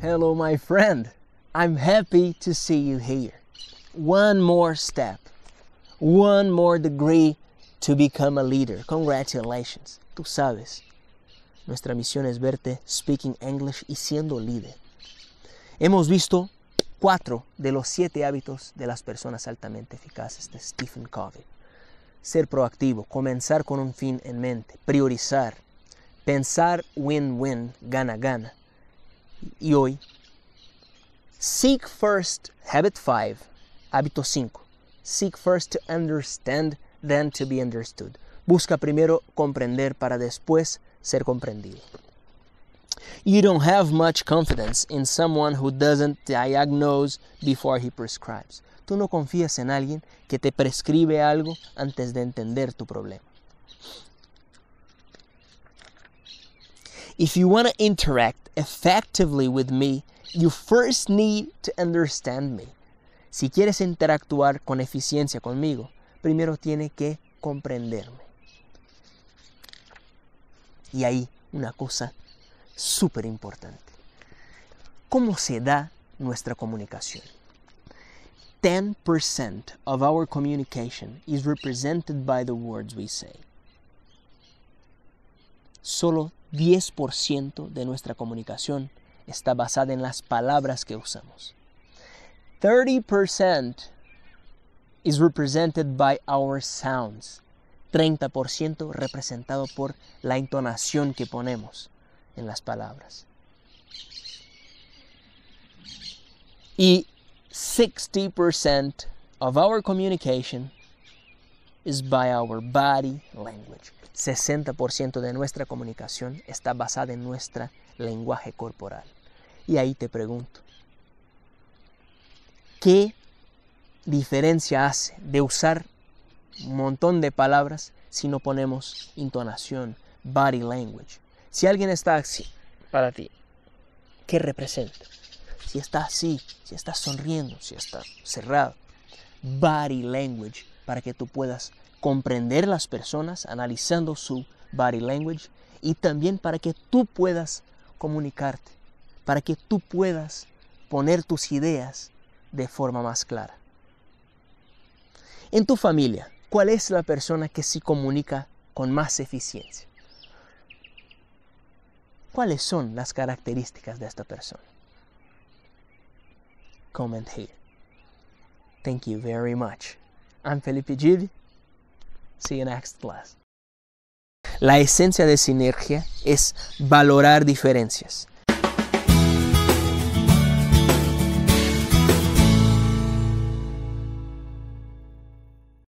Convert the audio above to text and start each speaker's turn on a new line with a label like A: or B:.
A: Hello, my friend. I'm happy to see you here. One more step, one more degree to become a leader. Congratulations. Tú sabes. Nuestra misión es verte speaking English y siendo líder. Hemos visto cuatro de los siete hábitos de las personas altamente eficaces de Stephen Covey. Ser proactivo, comenzar con un fin en mente, priorizar, pensar win-win, gana-gana, e Seek first, habit 5, hábito 5. Seek first to understand, then to be understood. Busca primero comprender para después ser comprendido. You don't have much confidence in someone who doesn't diagnose before he prescribes. Tú no confías en alguien que te prescribe algo antes de entender tu problema. If you want to interact effectively with me, you first need to understand me. Si quieres interactuar con eficiencia conmigo, primero tiene que comprenderme. Y ahí una cosa súper importante. ¿Cómo se da nuestra comunicación? 10% of our communication is represented by the words we say. Solo 10% de nuestra comunicación está basada en las palabras que usamos. 30% is represented by our sounds. 30% representado por la entonación que ponemos en las palabras. Y 60% of our communication is by our body language. 60% de nuestra comunicación está basada en nuestro lenguaje corporal. Y ahí te pregunto, ¿qué diferencia hace de usar un montón de palabras si no ponemos intonación, body language? Si alguien está así para ti, ¿qué representa? Si está así, si está sonriendo, si está cerrado, body language para que tú puedas comprender las personas analizando su body language y también para que tú puedas comunicarte, para que tú puedas poner tus ideas de forma más clara. En tu familia, ¿cuál es la persona que se comunica con más eficiencia? ¿Cuáles son las características de esta persona? Comment here. Thank you very much. Felipe la esencia de sinergia es valorar diferencias